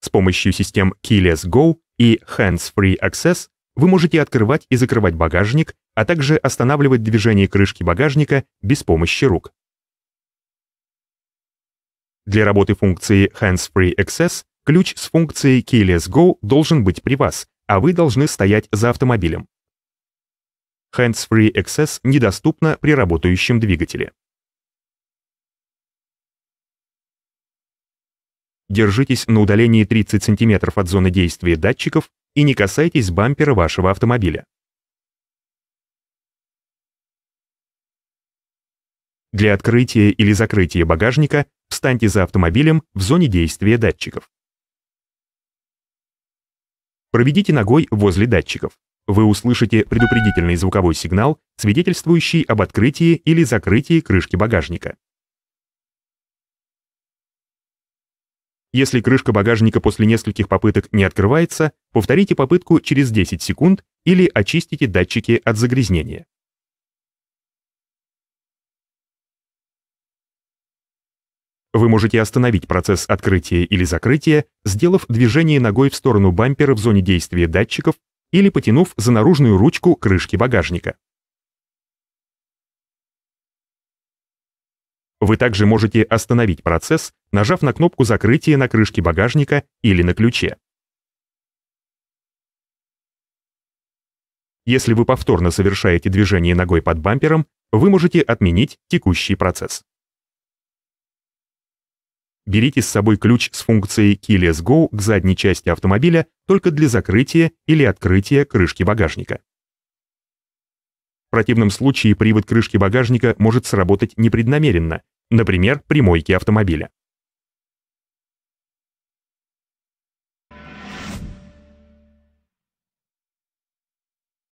С помощью систем Keyless Go и Hands Free Access вы можете открывать и закрывать багажник, а также останавливать движение крышки багажника без помощи рук. Для работы функции Hands Free Access ключ с функцией Keyless Go должен быть при вас, а вы должны стоять за автомобилем. Hands Free Access недоступна при работающем двигателе. держитесь на удалении 30 см от зоны действия датчиков и не касайтесь бампера вашего автомобиля. Для открытия или закрытия багажника встаньте за автомобилем в зоне действия датчиков. Проведите ногой возле датчиков. Вы услышите предупредительный звуковой сигнал, свидетельствующий об открытии или закрытии крышки багажника. Если крышка багажника после нескольких попыток не открывается, повторите попытку через 10 секунд или очистите датчики от загрязнения. Вы можете остановить процесс открытия или закрытия, сделав движение ногой в сторону бампера в зоне действия датчиков или потянув за наружную ручку крышки багажника. Вы также можете остановить процесс, нажав на кнопку закрытия на крышке багажника или на ключе. Если вы повторно совершаете движение ногой под бампером, вы можете отменить текущий процесс. Берите с собой ключ с функцией Keyless Go к задней части автомобиля только для закрытия или открытия крышки багажника. В противном случае привод крышки багажника может сработать непреднамеренно, например, при мойке автомобиля.